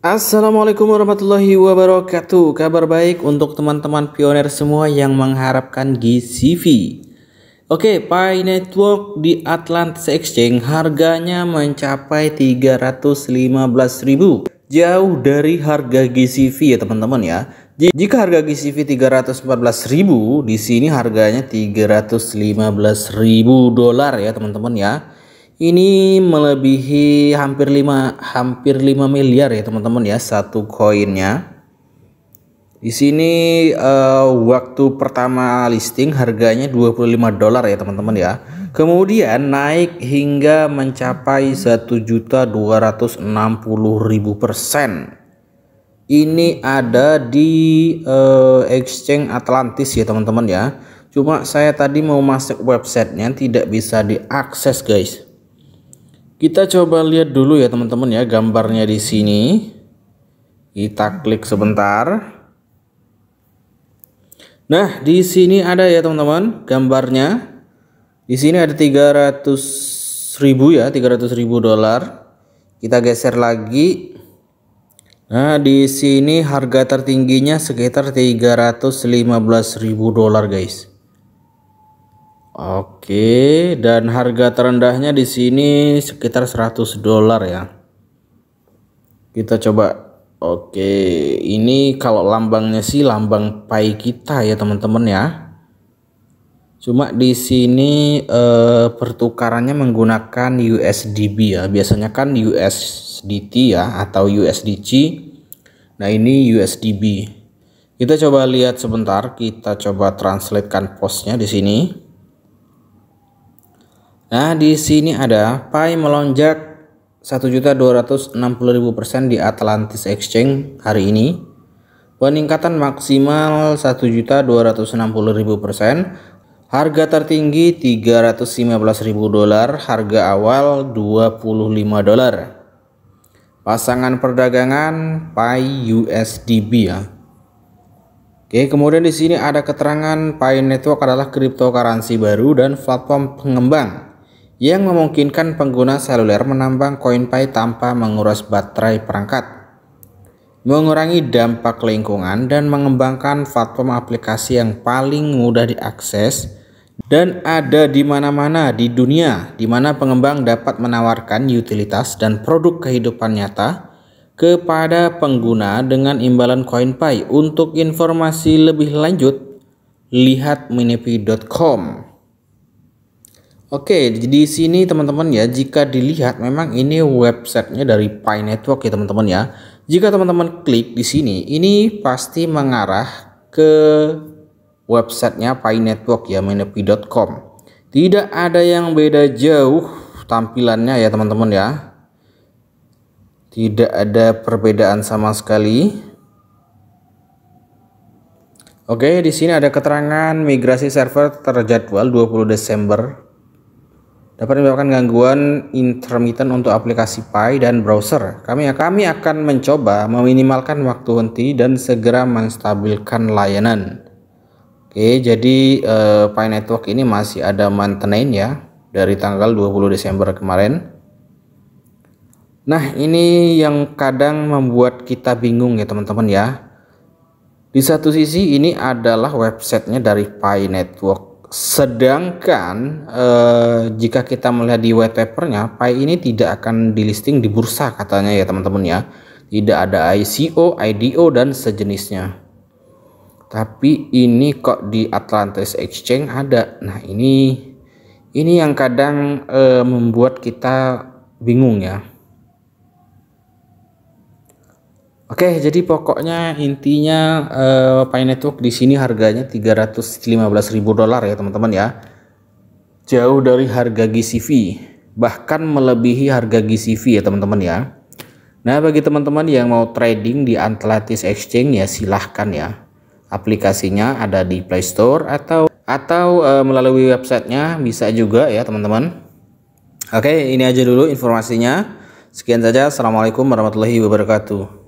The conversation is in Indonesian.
Assalamualaikum warahmatullahi wabarakatuh. Kabar baik untuk teman-teman pioner semua yang mengharapkan GCV. Oke, Pi Network di Atlantis Exchange harganya mencapai 315.000. Jauh dari harga GCV ya teman-teman ya. Jika harga GCV 314.000, di sini harganya 315.000 dolar ya teman-teman ya ini melebihi hampir 5 hampir 5 miliar ya teman-teman ya satu koinnya di sini uh, waktu pertama listing harganya 25 dolar ya teman-teman ya. Kemudian naik hingga mencapai 1.260.000%. Ini ada di uh, exchange Atlantis ya teman-teman ya. Cuma saya tadi mau masuk websitenya tidak bisa diakses guys. Kita coba lihat dulu ya teman-teman ya gambarnya di sini. Kita klik sebentar. Nah, di sini ada ya teman-teman gambarnya. Di sini ada 300 ribu ya, 300 ribu dolar. Kita geser lagi. Nah, di sini harga tertingginya sekitar 315 ribu dolar guys. Oke, dan harga terendahnya di sini sekitar 100 dolar ya. Kita coba. Oke, ini kalau lambangnya sih lambang pai kita ya teman-teman ya. Cuma di sini eh, pertukarannya menggunakan USDB ya. Biasanya kan USDT ya atau USDC. Nah, ini USDB. Kita coba lihat sebentar, kita coba translatekan posnya di sini. Nah, di sini ada Pi melonjak 1.260.000% di Atlantis Exchange hari ini. Peningkatan maksimal 1.260.000%. Harga tertinggi 315.000 dolar, harga awal 25 dolar. Pasangan perdagangan Pi USDB ya. Oke, kemudian di sini ada keterangan Pi Network adalah cryptocurrency baru dan platform pengembang yang memungkinkan pengguna seluler menambang koin pay tanpa menguras baterai perangkat, mengurangi dampak lingkungan dan mengembangkan platform aplikasi yang paling mudah diakses dan ada di mana-mana di dunia di mana pengembang dapat menawarkan utilitas dan produk kehidupan nyata kepada pengguna dengan imbalan koin pay. Untuk informasi lebih lanjut, lihat minipi.com. Oke, jadi di sini teman-teman ya, jika dilihat memang ini websitenya dari Pi Network ya teman-teman ya. Jika teman-teman klik di sini, ini pasti mengarah ke websitenya Pi Network ya, minepi.com. Tidak ada yang beda jauh tampilannya ya teman-teman ya. Tidak ada perbedaan sama sekali. Oke, di sini ada keterangan migrasi server terjadwal 20 Desember dapat menyebabkan gangguan intermittent untuk aplikasi Pi dan browser. Kami, kami akan mencoba meminimalkan waktu henti dan segera menstabilkan layanan. Oke, jadi uh, Pi Network ini masih ada maintenance ya dari tanggal 20 Desember kemarin. Nah, ini yang kadang membuat kita bingung ya teman-teman ya. Di satu sisi ini adalah websitenya dari Pi Network Sedangkan eh, jika kita melihat di white papernya, pai ini tidak akan dilisting di bursa katanya ya teman-teman ya. Tidak ada ICO, IDO dan sejenisnya. Tapi ini kok di Atlantis Exchange ada. Nah ini ini yang kadang eh, membuat kita bingung ya. Oke, jadi pokoknya intinya uh, eh, Pi Network di sini harganya 315.000 dolar ya, teman-teman ya. Jauh dari harga GCV, bahkan melebihi harga GCV ya, teman-teman ya. Nah, bagi teman-teman yang mau trading di Atlantis Exchange ya silahkan ya. Aplikasinya ada di Play Store atau atau uh, melalui websitenya bisa juga ya, teman-teman. Oke, ini aja dulu informasinya. Sekian saja. Assalamualaikum warahmatullahi wabarakatuh.